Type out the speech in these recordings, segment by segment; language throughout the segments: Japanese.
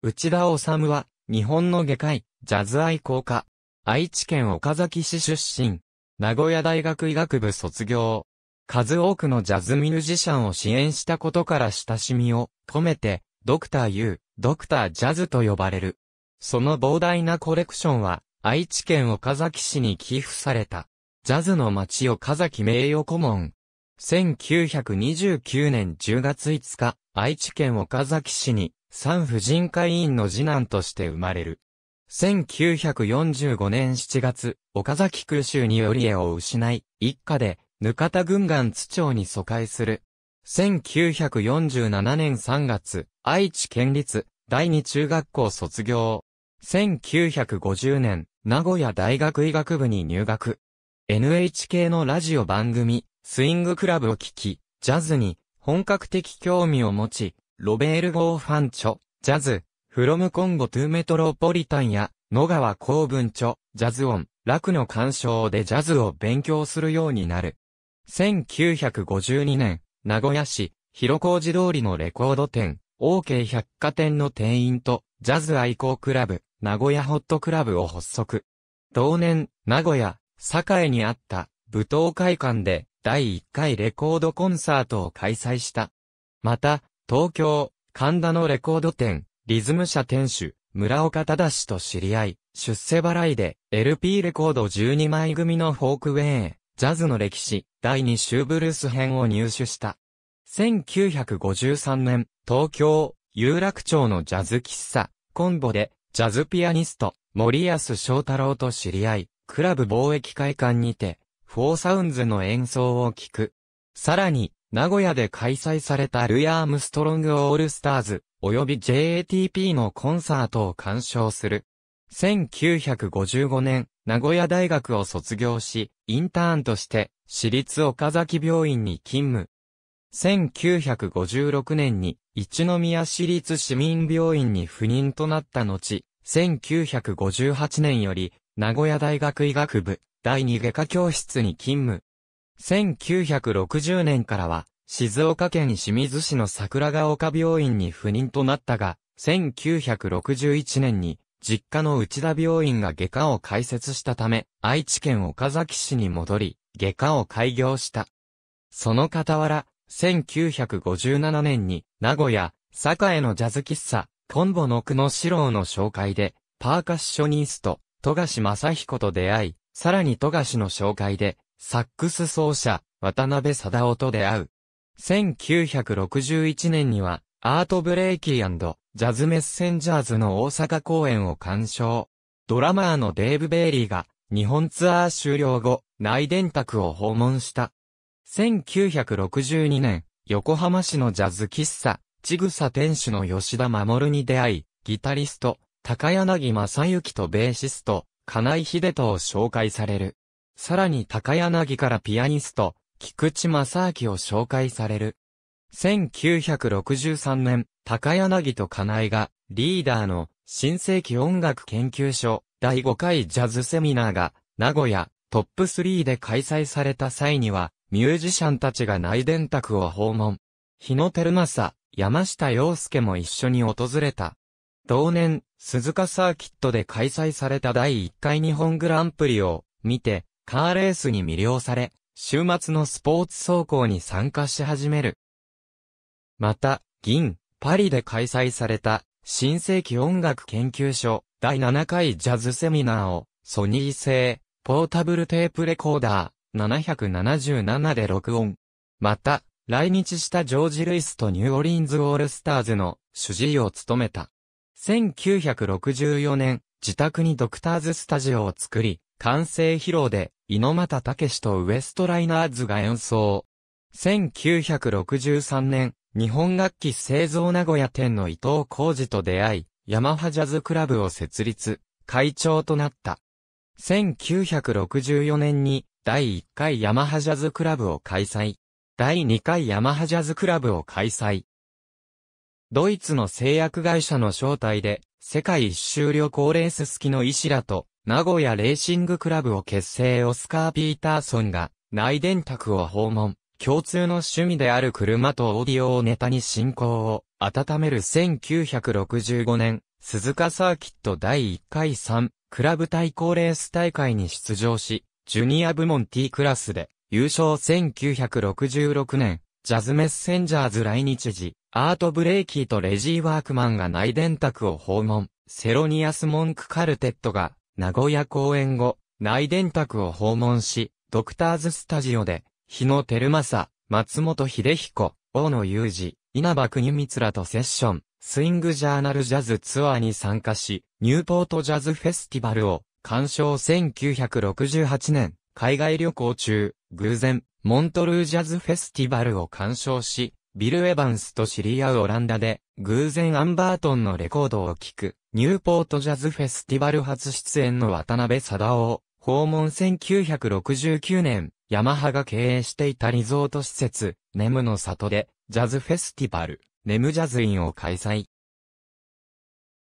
内田治は、日本の外科医、ジャズ愛好家。愛知県岡崎市出身。名古屋大学医学部卒業。数多くのジャズミュージシャンを支援したことから親しみを込めて、ドクター U、ドクタージャズと呼ばれる。その膨大なコレクションは、愛知県岡崎市に寄付された。ジャズの街岡崎名誉顧問。1929年10月5日、愛知県岡崎市に産婦人科医院の次男として生まれる。1945年7月、岡崎空襲により家を失い、一家で、ぬかた軍艦津町に疎開する。1947年3月、愛知県立第二中学校卒業。1950年、名古屋大学医学部に入学。NHK のラジオ番組、スイングクラブを聴き、ジャズに本格的興味を持ち、ロベール・ゴーファンチョ、ジャズ、フロム・コンゴ・トゥ・メトロポリタンや、野川公文著、ジャズ音、楽の鑑賞でジャズを勉強するようになる。1952年、名古屋市、広小路通りのレコード店、OK 百貨店の店員と、ジャズ愛好クラブ、名古屋ホットクラブを発足。同年、名古屋、栄にあった、舞踏会館で、第1回レコードコンサートを開催した。また、東京、神田のレコード店、リズム社店主、村岡正と知り合い、出世払いで、LP レコード12枚組のフォークウェイ、ジャズの歴史、第2週ブルース編を入手した。1953年、東京、有楽町のジャズ喫茶、コンボで、ジャズピアニスト、森安翔太郎と知り合い、クラブ貿易会館にて、フォーサウンズの演奏を聴く。さらに、名古屋で開催されたルイ・アームストロング・オールスターズ、及び JATP のコンサートを鑑賞する。1955年、名古屋大学を卒業し、インターンとして、私立岡崎病院に勤務。1956年に、一宮市立市民病院に赴任となった後、1958年より、名古屋大学医学部、第2外科教室に勤務。1960年からは、静岡県清水市の桜ヶ丘病院に赴任となったが、1961年に、実家の内田病院が外科を開設したため、愛知県岡崎市に戻り、外科を開業した。その傍ら、1957年に、名古屋、栄のジャズ喫茶、コンボの久野四郎の紹介で、パーカッショニスト、富樫正彦と出会い、さらに富樫の紹介で、サックス奏者、渡辺貞夫と出会う。1961年には、アートブレイキージャズメッセンジャーズの大阪公演を鑑賞。ドラマーのデーブ・ベイリーが、日本ツアー終了後、内電卓を訪問した。1962年、横浜市のジャズ喫茶、ちぐさ店主の吉田守に出会い、ギタリスト、高柳正幸とベーシスト、金井秀人を紹介される。さらに高柳からピアニスト、菊池正明を紹介される。1963年、高柳と金井が、リーダーの、新世紀音楽研究所、第5回ジャズセミナーが、名古屋、トップ3で開催された際には、ミュージシャンたちが内電卓を訪問。日野照正、山下洋介も一緒に訪れた。同年、鈴鹿サーキットで開催された第1回日本グランプリを見て、カーレースに魅了され、週末のスポーツ走行に参加し始める。また、銀、パリで開催された、新世紀音楽研究所、第7回ジャズセミナーを、ソニー製、ポータブルテープレコーダー、777で録音。また、来日したジョージ・ルイスとニューオリンズ・オールスターズの主治医を務めた。1964年、自宅にドクターズスタジオを作り、完成披露で、猪俣武とウエストライナーズが演奏。1963年、日本楽器製造名古屋店の伊藤浩二と出会い、ヤマハジャズクラブを設立、会長となった。1964年に、第1回ヤマハジャズクラブを開催。第2回ヤマハジャズクラブを開催。ドイツの製薬会社の招待で、世界一周旅行レース好きの医師らと、名古屋レーシングクラブを結成オスカー・ピーターソンが、内電卓を訪問。共通の趣味である車とオーディオをネタに進行を温める1965年、鈴鹿サーキット第1回3クラブ対抗レース大会に出場し、ジュニア部門 T クラスで優勝1966年、ジャズメッセンジャーズ来日時、アート・ブレイキーとレジー・ワークマンが内電卓を訪問。セロニアス・モンク・カルテットが、名古屋公演後、内電卓を訪問し、ドクターズスタジオで、日野照正、松本秀彦、大野裕二、稲葉国光らとセッション、スイングジャーナルジャズツアーに参加し、ニューポートジャズフェスティバルを、鑑賞1968年、海外旅行中、偶然、モントルージャズフェスティバルを鑑賞し、ビル・エヴァンスと知り合うオランダで、偶然アンバートンのレコードを聴く、ニューポートジャズフェスティバル初出演の渡辺貞夫、訪問1969年、ヤマハが経営していたリゾート施設、ネムの里で、ジャズフェスティバル、ネムジャズインを開催。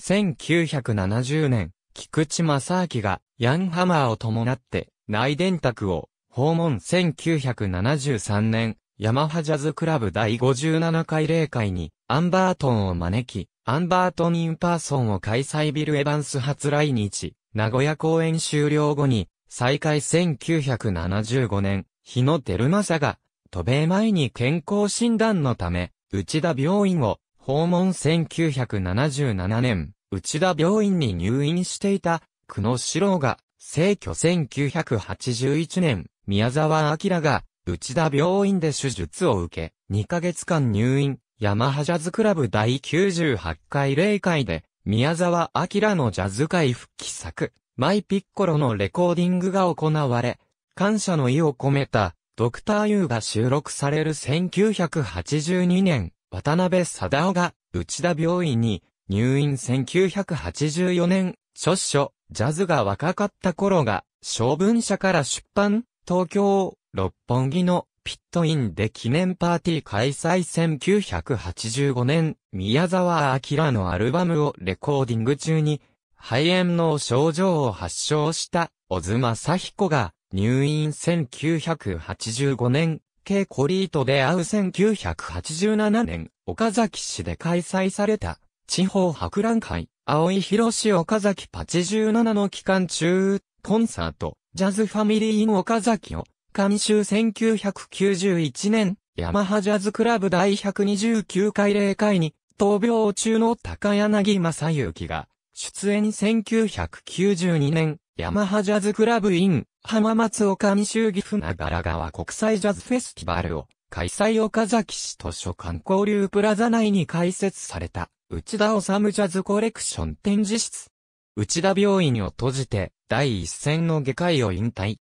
1970年、菊池正明が、ヤンハマーを伴って、内電卓を、訪問1973年、ヤマハジャズクラブ第57回例会に、アンバートンを招き、アンバートンインパーソンを開催ビル・エヴァンス初来日、名古屋公演終了後に、再開1975年、日野照正が、渡米前に健康診断のため、内田病院を、訪問1977年、内田病院に入院していた、久野史郎が、逝去1981年、宮沢明が、内田病院で手術を受け、2ヶ月間入院、ヤマハジャズクラブ第98回霊界で、宮沢明のジャズ界復帰作、マイピッコロのレコーディングが行われ、感謝の意を込めた、ドクターユーが収録される1982年、渡辺貞夫が、内田病院に、入院1984年、著書、ジャズが若かった頃が、小文社から出版東京、六本木のピットインで記念パーティー開催1985年、宮沢明のアルバムをレコーディング中に、肺炎の症状を発症した小妻正彦が入院1985年、ケコリートで会う1987年、岡崎市で開催された地方博覧会、青井博士岡崎87の期間中、コンサート、ジャズファミリー in 岡崎を、監修1991年、ヤマハジャズクラブ第129回例会に、闘病中の高柳正幸が、出演1992年、ヤマハジャズクラブ in 浜松岡西州岐阜長良川国際ジャズフェスティバルを開催岡崎市図書館交流プラザ内に開設された内田治ジャズコレクション展示室内田病院を閉じて、第一線の外科医を引退。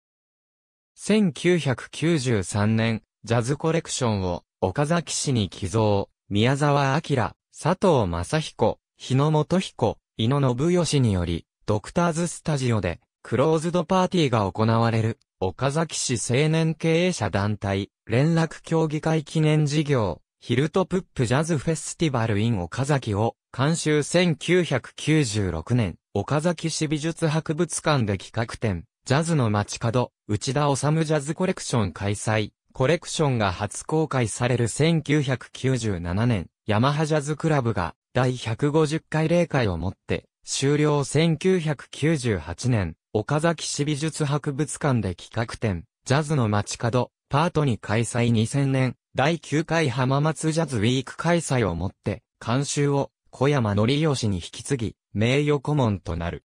1993年、ジャズコレクションを、岡崎市に寄贈、宮沢明、佐藤正彦、日野元彦、井野信義により、ドクターズスタジオで、クローズドパーティーが行われる、岡崎市青年経営者団体、連絡協議会記念事業、ヒルトプップジャズフェスティバルイン岡崎を監修1996年、岡崎市美術博物館で企画展、ジャズの街角、内田治ジャズコレクション開催。コレクションが初公開される1997年、ヤマハジャズクラブが第150回例会をもって、終了1998年、岡崎市美術博物館で企画展、ジャズの街角、パートに開催2000年、第9回浜松ジャズウィーク開催をもって、監修を小山則義に引き継ぎ、名誉顧問となる。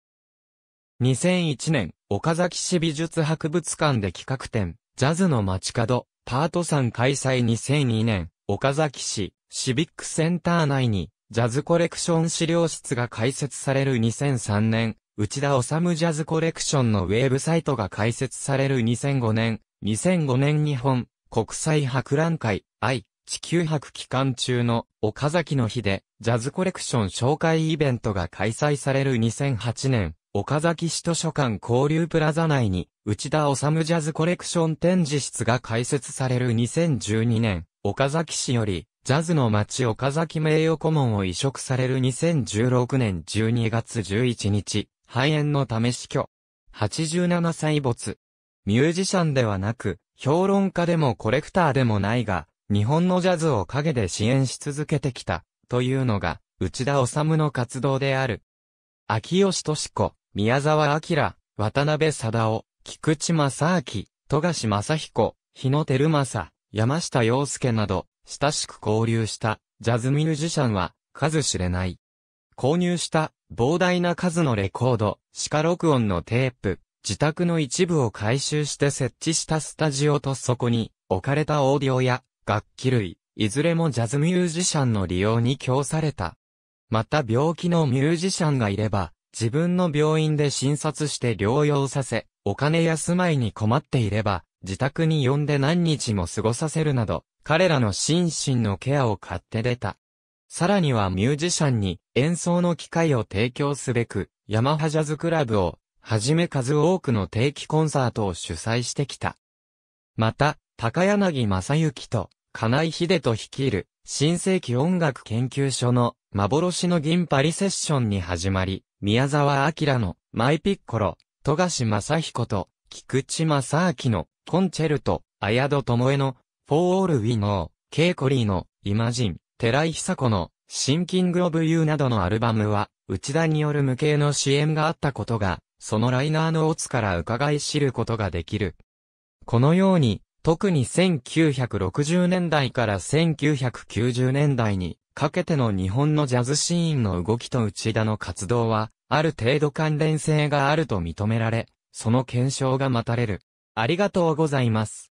2001年、岡崎市美術博物館で企画展、ジャズの街角、パート3開催2002年、岡崎市、シビックセンター内に、ジャズコレクション資料室が開設される2003年、内田治ジャズコレクションのウェブサイトが開設される2005年、2005年日本、国際博覧会、愛、地球博期間中の岡崎の日でジャズコレクション紹介イベントが開催される2008年、岡崎市図書館交流プラザ内に内田治ジャズコレクション展示室が開設される2012年、岡崎市よりジャズの街岡崎名誉顧問を移植される2016年12月11日、肺炎のため死去。87歳没。ミュージシャンではなく、評論家でもコレクターでもないが、日本のジャズを陰で支援し続けてきた、というのが、内田治の活動である。秋吉敏子、宮沢明、渡辺貞夫、菊池正明、富樫正彦、日野照正、山下洋介など、親しく交流した、ジャズミュージシャンは、数知れない。購入した、膨大な数のレコード、鹿録音のテープ、自宅の一部を回収して設置したスタジオとそこに、置かれたオーディオや、楽器類、いずれもジャズミュージシャンの利用に供された。また病気のミュージシャンがいれば、自分の病院で診察して療養させ、お金や住まいに困っていれば、自宅に呼んで何日も過ごさせるなど、彼らの心身のケアを買って出た。さらにはミュージシャンに演奏の機会を提供すべく、ヤマハジャズクラブを、はじめ数多くの定期コンサートを主催してきた。また、高柳正幸と、金井秀人率いる、新世紀音楽研究所の、幻の銀パリセッションに始まり、宮沢明の、マイピッコロ、富樫正彦と、菊池正明の、コンチェルト、綾戸智恵の、フォーオールウィノー、ケイコリーの、イマジン、寺井久子の、シンキングオブユーなどのアルバムは、内田による無形の支援があったことが、そのライナーのオツから伺い知ることができる。このように、特に1960年代から1990年代にかけての日本のジャズシーンの動きと内田の活動は、ある程度関連性があると認められ、その検証が待たれる。ありがとうございます。